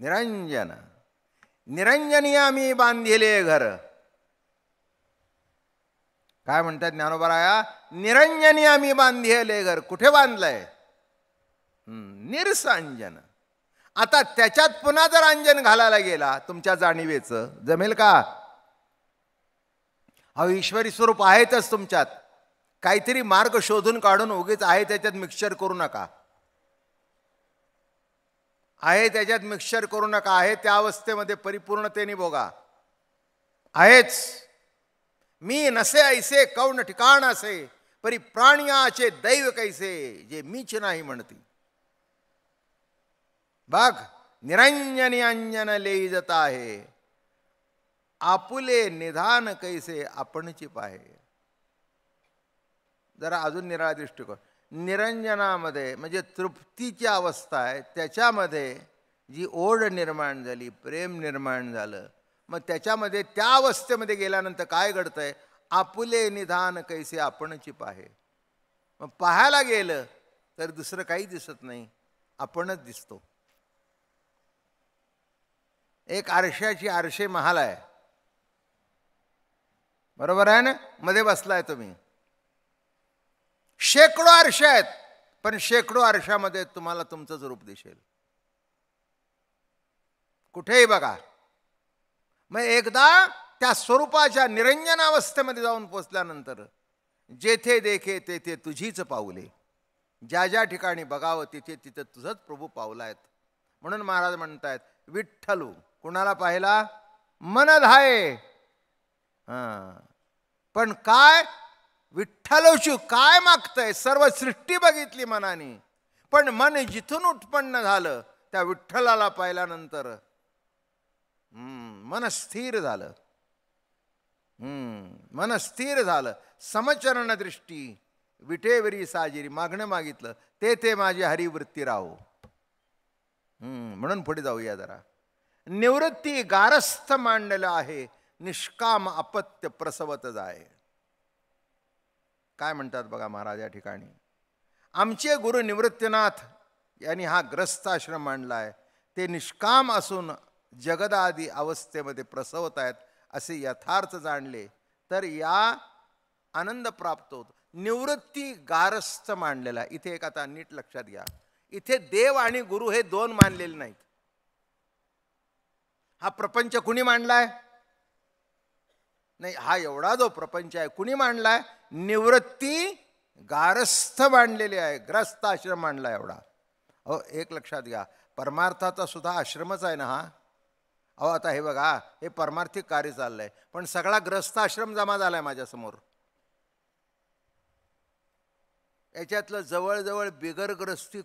निरंजन निरंजनी आम्ही बांधिले घर काय म्हणतात ज्ञानोबराया निरंजनी आम्ही बांधिले घर कुठे बांधलंय निरसंजन आता त्याच्यात पुन्हा जर अंजन घालायला गेला तुमच्या जाणीवेचं जमेल का अहो ईश्वरी स्वरूप आहेतच तुमच्यात काहीतरी मार्ग शोधून काढून उगीच आहे त्याच्यात मिक्सचर करू नका आहे त्याच्यात मिक्सर करू नका आहे त्या अवस्थेमध्ये परिपूर्णतेने बोगा आहेच मी नसे ऐसे कौन ठिकाण असे परी प्राण्याचे दैव कैसे जे मीच नाही म्हणती बघ निरंजनी अंजन लेई जात आहे आपुले निधान कैसे आपणची पाहे जरा अजून निराळा दृष्टिकोन निरंजनामध्ये म्हणजे तृप्तीची अवस्था आहे त्याच्यामध्ये जी ओढ निर्माण झाली प्रेम निर्माण झालं मग त्याच्यामध्ये त्या अवस्थेमध्ये गेल्यानंतर काय घडतंय आपुले निधान कैसे आपणची पाहे मग पाहायला गेलं तर दुसरं काही दिसत नाही आपणच दिसतो एक आरशाची आरशे महाल आहे बरोबर आहे ना मध्ये बसलाय तुम्ही शेकडो आरशे आहेत पण शेकडो आरशामध्ये तुम्हाला तुमचंच रूप दिसेल कुठेही बघा मग एकदा त्या स्वरूपाच्या निरंजनावस्थेमध्ये जाऊन पोचल्यानंतर जेथे देखे तेथे तुझीच पावले ज्या ज्या ठिकाणी बघावं तिथे तिथे तुझंच प्रभू पावला आहेत म्हणून महाराज म्हणतायत विठ्ठलू कुणाला पाहिला मनधाये हा पण काय विठ्ठलोशी काय मागतंय सर्व सृष्टी बघितली मनाने पण मन जिथून उत्पन्न झालं त्या विठ्ठलाला पाहिल्यानंतर मन स्थिर झालं मन स्थिर झालं समचरण दृष्टी विटेवरी साजिरी मागणं मागितलं ते ते माझी हरिवृत्ती राहो म्हणून पुढे जाऊया जरा निवृत्ती गारस्थ मांडलं आहे निष्काम अपत्य प्रसवत जाय काय म्हणतात बघा महाराज या ठिकाणी आमचे गुरु निवृत्तीनाथ यांनी हा ग्रस्त आश्रम मांडला आहे ते निष्काम असून जगदादी अवस्थेमध्ये प्रसवत आहेत असे यथार्थ जाणले तर या आनंद प्राप्त होत निवृत्ती गारस्थ मांडलेला इथे एक आता नीट लक्षात घ्या इथे देव आणि गुरु हे दोन मानलेले नाहीत हा प्रपंच कुणी मांडलाय नाही हा एवढा जो प्रपंच आहे कुणी मांडलाय निवृत्ती गारस्थ मांडलेली आहे ग्रस्त आश्रम मांडला एवढा अहो एक लक्षात घ्या परमार्थाचा सुद्धा आश्रमच आहे ना हा अहो आता हे बघा हे परमार्थिक कार्य चाललंय पण सगळा ग्रस्त आश्रम जमा झाला आहे माझ्यासमोर याच्यातलं जवळजवळ बिगरग्रस्ती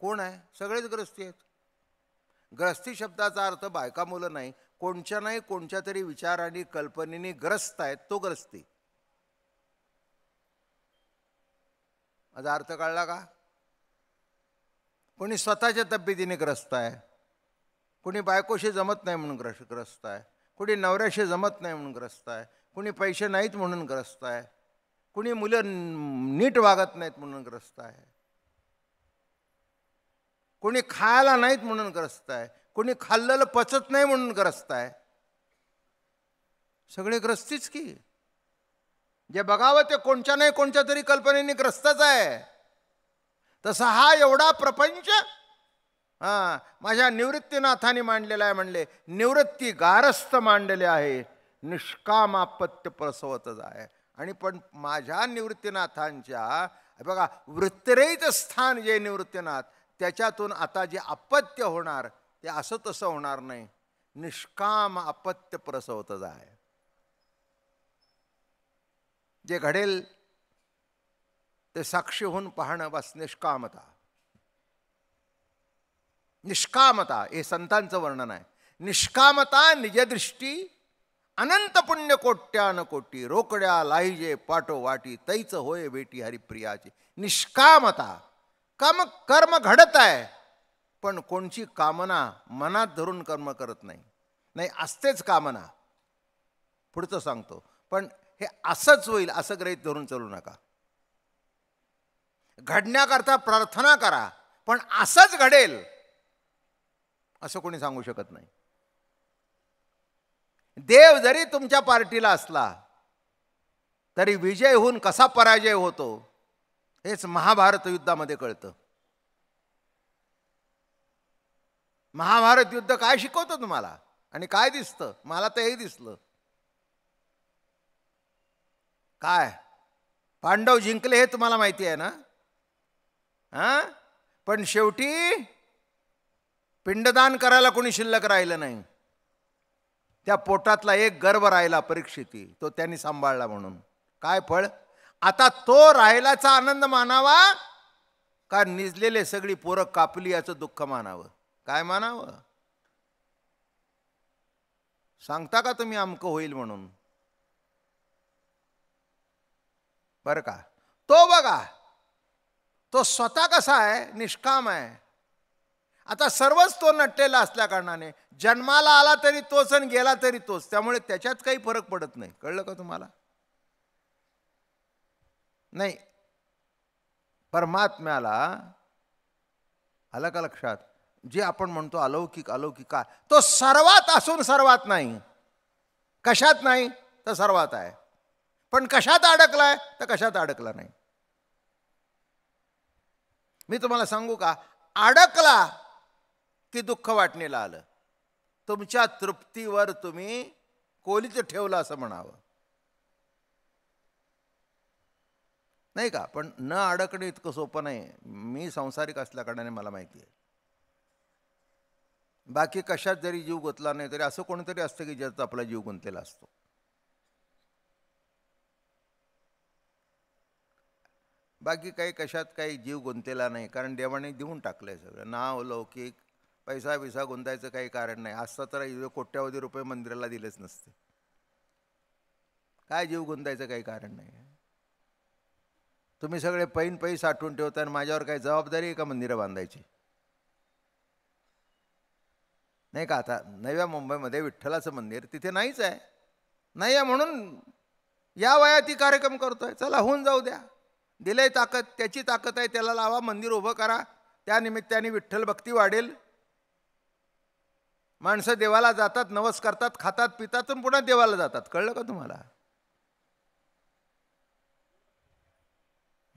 कोण आहे सगळेच ग्रस्ती आहेत ग्रस्ती शब्दाचा अर्थ बायका मुलं नाही कोणच्या नाही कोणच्या तरी आणि कल्पनेनी ग्रस्त आहेत तो ग्रस्ती माझा अर्थ कळला का कोणी स्वतःच्या तब्येतीने ग्रस्त आहे कोणी बायकोशी जमत नाही म्हणून ग्रस ग्रस्त आहे कोणी नवऱ्याशी जमत नाही म्हणून ग्रस्त आहे कुणी पैसे नाहीत म्हणून ग्रस्त आहे कुणी मुलं नीट वागत नाहीत म्हणून ग्रस्त आहे कोणी खायला नाहीत म्हणून ग्रस्त आहे कोणी खाल्लेलं पचत नाही म्हणून ग्रस्त आहे सगळे ग्रस्तीच की जे बघावं ते कोणच्या नाही कोणत्या तरी कल्पनेने ग्रस्तच आहे तसा हा एवढा प्रपंच हां माझ्या निवृत्तीनाथाने मांडलेला आहे म्हणले निवृत्ती गारस्थ मांडले आहे निष्काम आपत्य प्रसवतच आहे आणि पण माझ्या निवृत्तीनाथांच्या बघा वृत्तरहित स्थान जे निवृत्तीनाथ त्याच्यातून आता जे अपत्य होणार ते असं तसं होणार नाही निष्काम अपत्य प्रसवतच आहे जे घडेल ते साक्षी होऊन पाहणं बस निष्कामता निष्कामता हे संतांचं वर्णन आहे निष्कामता निजदृष्टी अनंत पुण्य कोट्यान कोटी रोकड्या लाईजे पाटो वाटी तैच होय बेटी हरिप्रियाची निष्कामता कम कर्म घडत आहे पण कोणची कामना मनात धरून कर्म करत नाही नाही असतेच कामना पुढचं सांगतो पण हे असंच होईल असं ग्रहित धरून चालू नका घडण्याकरता प्रार्थना करा पण असंच घडेल असं कोणी सांगू शकत नाही देव जरी तुमच्या पार्टीला असला तरी विजय होऊन कसा पराजय होतो हेच महाभारत युद्धामध्ये कळतं महाभारत युद्ध काय शिकवतं तुम्हाला आणि काय दिसतं मला तर हे दिसलं काय पांडव जिंकले हे तुम्हाला माहिती आहे ना हा पण शेवटी पिंडदान करायला कोणी शिल्लक राहिलं नाही त्या पोटातला एक गर्भ राहिला परीक्षिती तो त्यांनी सांभाळला म्हणून काय फळ आता तो राहिलाचा आनंद मानावा का निजलेले सगळी पोरं कापली याचं दुःख मानावं काय मानावं सांगता का तुम्ही अमकं होईल म्हणून बरं का तो बघा तो स्वतः कसा आहे निष्काम आहे आता सर्वच तो नटलेला असल्या कारणाने जन्माला आला तरी तोच आणि गेला तरी तोच त्यामुळे त्याच्यात काही फरक पडत नाही कळलं का तुम्हाला नाही परमात्म्याला आलं का लक्षात जे आपण म्हणतो अलौकिक अलौकिक का तो सर्वात असून सर्वात नाही कशात नाही तर सर्वात आहे पण कशात अडकलाय तर कशात अडकला नाही मी तुम्हाला सांगू का अडकला की दुःख वाटणीला आलं तुमच्या तृप्तीवर तुम्ही कोलीच ठेवलं असं म्हणावं नाही का पण न अडकणे इतकं सोपं नाही मी संसारिक असल्या कारणाने मला माहिती आहे बाकी कशात जरी जीव गुंतला नाही तरी असं कोणीतरी असतं की ज्याचा आपला जीव गुंतलेला असतो बाकी काही कशात काही जीव गुंतेला नाही कारण देवाने देऊन टाकलं आहे सगळं नाव लौकिक पैसा विसा गुंतायचं काही कारण नाही असता तर कोट्यावधी रुपये मंदिराला दिलेच नसते काय जीव गुंतायचं काही कारण नाही तुम्ही सगळे पैन पै साठवून ठेवता आणि माझ्यावर काही जबाबदारी आहे का मंदिरं बांधायची नाही का आता नव्या मुंबईमध्ये विठ्ठलाचं मंदिर तिथे नाहीच आहे नाही आहे म्हणून या वयात ती कार्यक्रम करतोय चला होऊन जाऊ द्या दिलंय ताकद त्याची ताकद आहे त्याला लावा मंदिर उभं करा त्या निमित्ताने विठ्ठल भक्ती वाढेल माणसं देवाला जातात नवस करतात खातात पितात पुन्हा देवाला जातात कळलं का तुम्हाला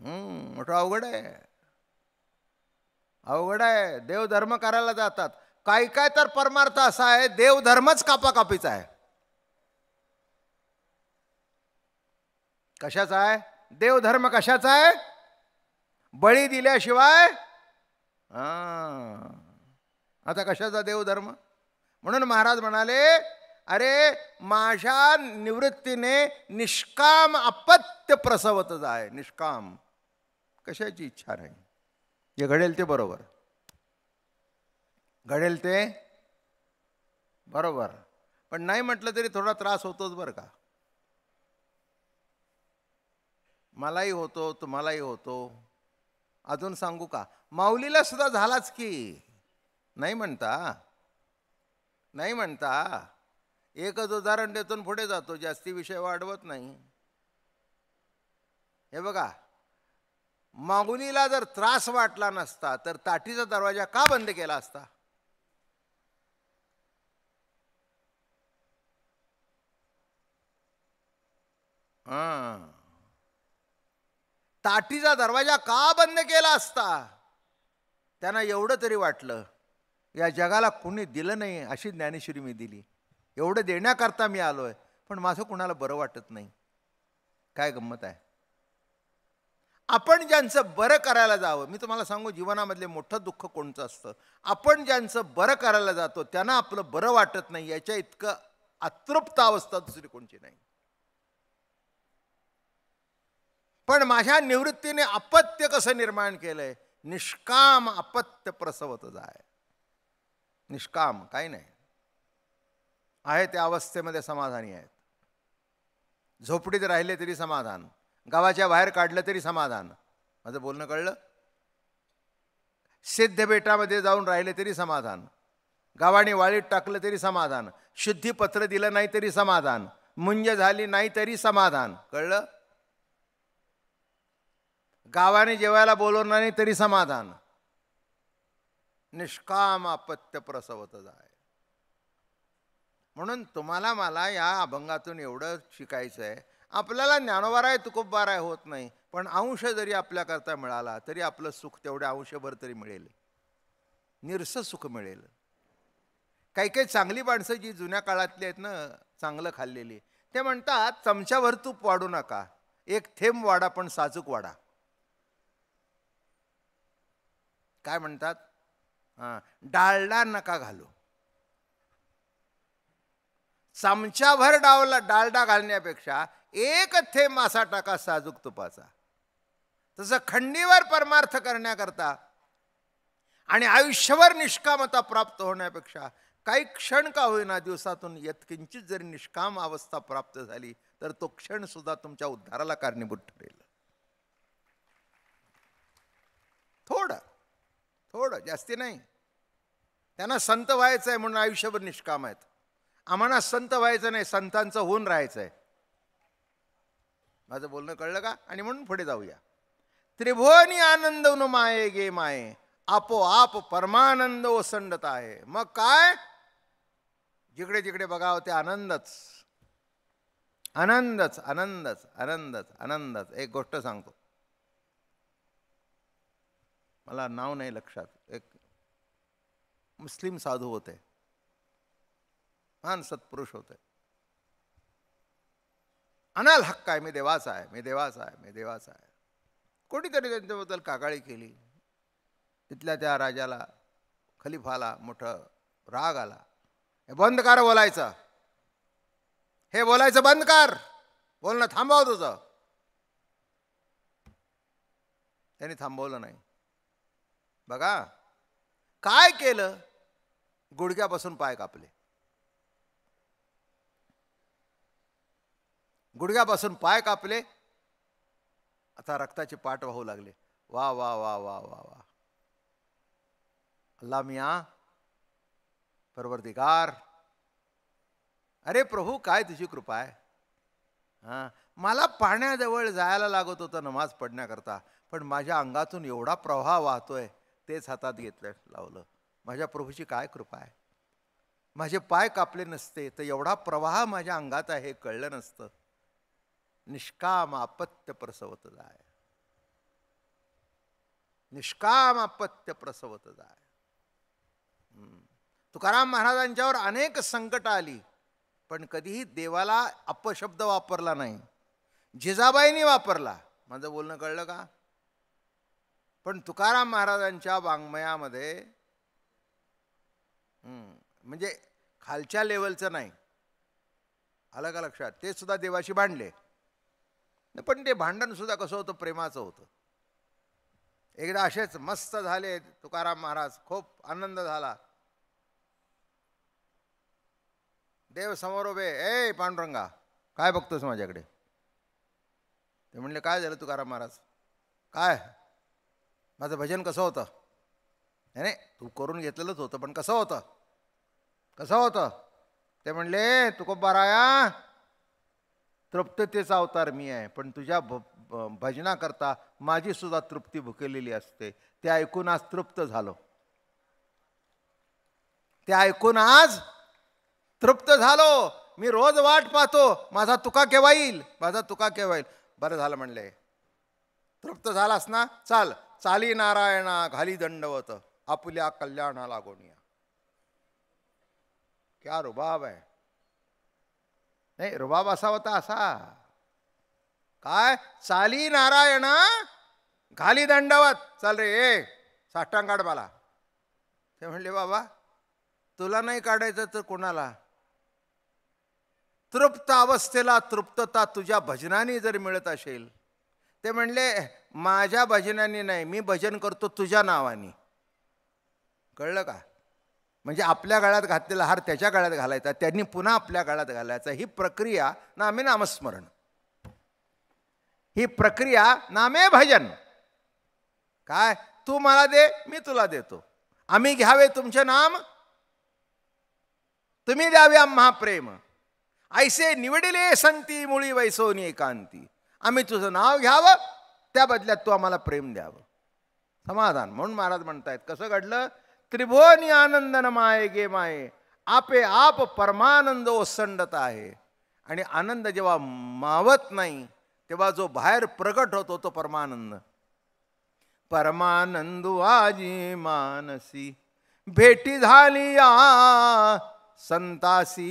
मोठं अवघड आहे अवघड आहे देवधर्म करायला जातात काय काय तर परमार्थ असा आहे देवधर्मच कापाकापीचा आहे कशाचा आहे देवधर्म कशाचा आहे बळी दिल्याशिवाय आता कशाचा देवधर्म म्हणून महाराज म्हणाले अरे माझ्या निवृत्तीने निष्काम अपत्य प्रसवत जाय निष्काम कशाची इच्छा नाही जे घडेल ते बरोबर घडेल ते बरोबर पण नाही म्हटलं तरी थोडा त्रास होतोच बरं का मलाही होतो तुम्हालाही होतो अजून सांगू का माऊलीला सुद्धा झालाच की नाही म्हणता नाही म्हणता एकच उदाहरण देतून पुढे जातो जास्ती विषय वाढवत नाही हे बघा माऊलीला जर त्रास वाटला नसता तर ताटीचा दरवाजा का बंद केला असता हां ताटीचा दरवाजा का बंद केला असता त्यांना एवढं तरी वाटलं या जगाला कोणी दिलं नाही अशी ज्ञानेश्वरी मी दिली एवढं देण्याकरता मी आलो आहे पण माझं कुणाला बरं वाटत नाही काय गंमत आहे आपण ज्यांचं बरं करायला जावं मी तुम्हाला सांगू जीवनामधले मोठं दुःख कोणचं असतं आपण ज्यांचं बरं करायला जातो त्यांना आपलं बरं वाटत नाही याच्या इतकं अतृप्त अवस्था दुसरी कोणची नाही पण माझ्या निवृत्तीने अपत्य कसं निर्माण केलंय निष्काम अपत्य प्रसवत जाय निष्काम काही नाही आहे त्या अवस्थेमध्ये समाधानी आहेत झोपडीत राहिले तरी समाधान गावाच्या बाहेर काढलं तरी समाधान माझं बोलणं कळलं सिद्ध बेटामध्ये जाऊन राहिले तरी समाधान गावाने वाळीत टाकलं तरी समाधान शुद्धीपत्र दिलं नाही तरी समाधान मुंज झाली नाही तरी समाधान कळलं गावाने जेवायला बोलवणार नाही तरी समाधान निष्काम अपत्य प्रसवत जाय म्हणून तुम्हाला मला या अभंगातून एवढं शिकायचं आहे आपल्याला ज्ञानोबाराय तुकोबाराय होत नाही पण अंश जरी आपल्याकरता मिळाला तरी आपलं सुख तेवढे अंशभर तरी मिळेल निरस सुख मिळेल काही काही चांगली माणसं जी जुन्या काळातली आहेत ना चांगलं खाल्लेली ते म्हणतात चमच्यावर तूप वाढू नका एक थेंब वाडा पण साजूक वाडा काय म्हणतात हा डाळडा नका घालू चमच्याभर डावला डाळडा घालण्यापेक्षा एक थे मासा टाका साजूक तुपाचा तसं खंडीवर परमार्थ करण्याकरता आणि आयुष्यभर निष्कामता प्राप्त होण्यापेक्षा काही क्षण का होईना दिवसातून यत्किंचित जरी निष्काम अवस्था प्राप्त झाली तर तो क्षण सुद्धा तुमच्या उद्धाराला कारणीभूत ठरेल थोडं थोडं जास्ती नाही त्यांना संत व्हायचं आहे म्हणून आयुष्यभर निष्काम आहेत आम्हाला संत व्हायचं नाही संतांचं होऊन राहायचं आहे माझं बोलणं कळलं का आणि म्हणून पुढे जाऊया त्रिभुवनी आनंद न माये गे माये आपोआप परमानंद ओसंडत आहे मग काय जिकडे जिकडे बघावं ते आनंदच आनंदच आनंदच आनंदच आनंदच एक गोष्ट सांगतो मला नाव नाही लक्षात एक मुस्लिम साधू होते महान सत्पुरुष होते अनाल हक्क आहे मी देवाचा आहे मी देवाचा आहे मी देवाचा आहे कोणीतरी त्यांच्याबद्दल कागाळी केली तिथल्या त्या राजाला खलिफाला मोठं राग आला हे बंद कर बोलायचं हे बोलायचं बंद कर बोलणं थांबव तुझं त्यांनी थांबवलं नाही बघा काय केलं गुडघ्यापासून पाय कापले गुडघ्यापासून पाय कापले आता रक्ताची पाठ वाहू लागले वा वा वा वा वा वा अल्ला मिया परवरदिगार अरे प्रभू काय तुझी कृपा आहे हां मला पाण्याजवळ जायला लागत होतं नमाज पडण्याकरता पण माझ्या अंगातून एवढा प्रवाह वाहतोय तेच हातात घेतलं लावलं माझ्या प्रभूची काय कृपा आहे माझे पाय कापले नसते तर एवढा प्रवाह माझ्या अंगात आहे कळलं नसतं निष्काम अपत्य प्रसवत जाय निष्काम अपत्य प्रसवत जाय तुकाराम महाराजांच्यावर अनेक संकट आली पण कधीही देवाला अपशब्द वापरला नाही जिजाबाईंनी वापरला माझं बोलणं कळलं का पण तुकाराम महाराजांच्या वाङ्मयामध्ये म्हणजे खालच्या लेवलचं नाही आलं का लक्षात ते सुद्धा देवाशी भांडले पण ते भांडण सुद्धा कसं होतं प्रेमाचं होतं एकदा असेच मस्त झाले तुकाराम महाराज खूप आनंद झाला देव समोर उभे ए पांडुरंगा काय बघतोस माझ्याकडे ते म्हणले काय झालं तुकाराम महाराज काय माझं भजन कसं होतं नाही तू करून घेतलेलंच होतं पण कसं होतं कसं होतं ते म्हणले तुको या तृप्ततेचा अवतार मी आहे पण तुझ्या भ भजनाकरता माझी सुद्धा तृप्ती भुकेलेली असते ते ऐकून आज तृप्त झालो ते ऐकून आज तृप्त झालो मी रोज वाट पाहतो माझा तुका केव्हा येईल माझा तुका केव्हा येईल बरं झालं म्हणले तृप्त झालास ना चाल चाली नारायणा घाली दंडवत आपल्या कल्याणा गोणिया क्या रुबाब आहे नाही रुबाब असा होता असा काय चाली नारायणा घाली दंडवत चाल रे ए साष्टांग काढ मला ते म्हणले बाबा तुला नाही काढायचं तर कोणाला तृप्त अवस्थेला तृप्तता तुझ्या भजनाने जर मिळत असेल ते म्हणले माझ्या भजनाने नाही मी भजन करतो तुझ्या नावाने कळलं का म्हणजे आपल्या गळ्यात घातलेला हार त्याच्या गळ्यात घालायचा त्यांनी पुन्हा आपल्या गळ्यात घालायचा ही प्रक्रिया नामे नामस्मरण ही प्रक्रिया नामे भजन काय तू मला दे मी तुला देतो आम्ही घ्यावे तुमचे नाम तुम्ही द्यावे आम्हा प्रेम ऐसे निवडिले संती मुळी वैसोनी एकांती आम्ही तुझं नाव घ्यावं त्या बदल्यात तू आम्हाला प्रेम द्यावं समाधान म्हणून महाराज म्हणतायत कसं घडलं त्रिभुवनी आनंदन माय गे माये आपे आप परमानंद ओसंडत आहे आणि आनंद जेव्हा मावत नाही तेव्हा जो बाहेर प्रकट होतो तो परमानंद परमानंद आजी मानसी भेटी झाली या संतासी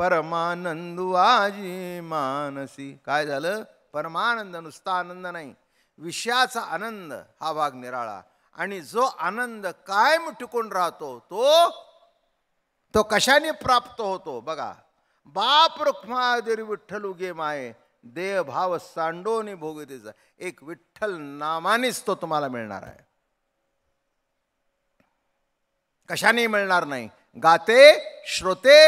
परमानंद आजी मानसी काय झालं परमानंद नुसता आनंद नाही विषयाचा आनंद हा भाग निराळा आणि जो आनंद कायम टिकून राहतो तो तो कशाने प्राप्त होतो बघा बाप रुक्मादेवी विठ्ठल उगे माये देह भाव सांडोनी भोगतेचा एक विठ्ठल नामानेच तो तुम्हाला मिळणार आहे कशाने मिळणार नाही गाते श्रोते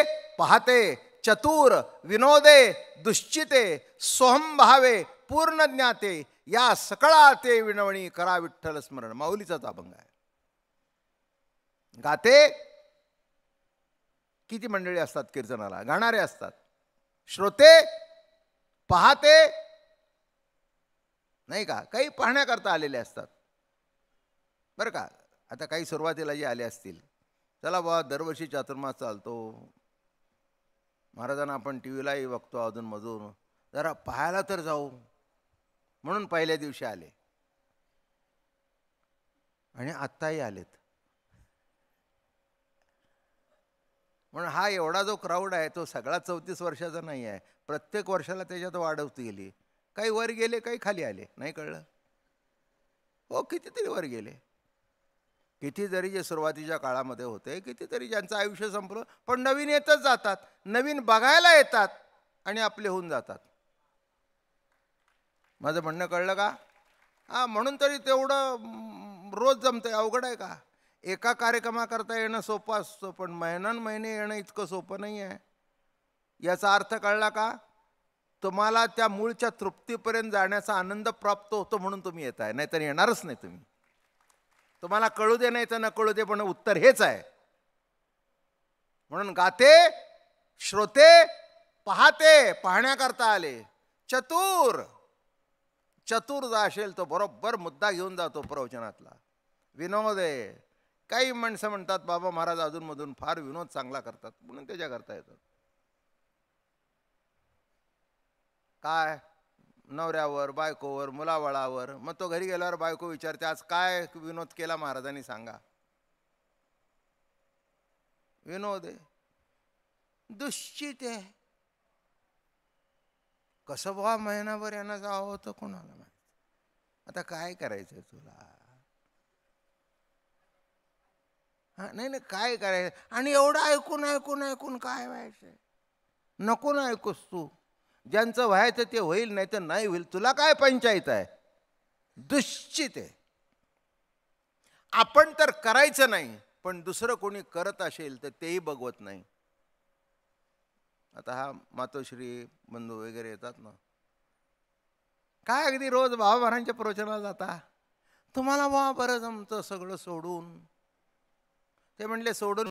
पाहते चतुर विनोदे दुश्चिते सोहम भावे पूर्ण ज्ञाते या सकळा ते विनवणी करा विठ्ठल स्मरण माऊलीचाच अभंग आहे गाते किती मंडळी असतात कीर्तनाला गाणारे असतात श्रोते पाहते नाही का काही पाहण्याकरता आलेले असतात बरं का आता काही सुरुवातीला जे आले असतील चला बा दरवर्षी चातुर्मास चालतो महाराजांना आपण टी व्हीलाही बघतो अधूनमधून जरा पाहायला तर जाऊ म्हणून पहिल्या दिवशी आले आणि आत्ताही आलेत म्हणून हा एवढा जो क्राऊड आहे तो सगळा चौतीस वर्षाचा नाही आहे प्रत्येक वर्षाला त्याच्यात वाढवत गेली काही वर गेले काही खाली आले नाही कळलं हो कितीतरी वर गेले कितीतरी जे सुरुवातीच्या काळामध्ये होते कितीतरी ज्यांचं आयुष्य संपलं पण नवीन येतच जातात नवीन बघायला येतात आणि आपले होऊन जातात माझं म्हणणं कळलं का हां म्हणून तरी तेवढं रोज जमतं आहे अवघड आहे का एका कार्यक्रमाकरता येणं सोपं असतं पण महिन्यान महिने येणं इतकं सोपं नाही आहे याचा अर्थ कळला का तुम्हाला त्या मूळच्या तृप्तीपर्यंत जाण्याचा आनंद प्राप्त होतो म्हणून तुम्ही येत आहे नाहीतर येणारच नाही तुम्ही तुम्हाला कळू दे नाही तर न कळू दे पण उत्तर हेच आहे म्हणून गाते श्रोते पाहते पाहण्याकरता आले चतुर चतुर जो असेल तो बरोबर मुद्दा घेऊन जातो प्रवचनातला विनोद आहे काही माणसं म्हणतात बाबा महाराज अजूनमधून फार विनोद चांगला करतात म्हणून त्याच्या करता येतात काय नवऱ्यावर बायकोवर मुलावळावर मग तो घरी गेल्यावर बायको विचारते आज काय विनोद केला महाराजांनी सांगा विनोद दुश्चित आहे कसं बा महिनाभर यांना जावं होतं कोणाला माहित आता काय करायचं तुला हा नाही नाही काय करायचं आणि एवढं ऐकून ऐकून ऐकून काय व्हायचं नको ना ऐकूस तू ज्यांचं व्हायचं ते होईल नाही तर नाही होईल तुला काय पंचायत आहे दुश्चित आहे आपण तर करायचं नाही पण दुसरं कोणी करत असेल तर तेही बघवत नाही आता हा मातोश्री बंधू वगैरे येतात ना काय अगदी रोज भावाभरांच्या प्रवचनाला जाता तुम्हाला वा बरं जमतं सगळं सोडून ते म्हणले सोडून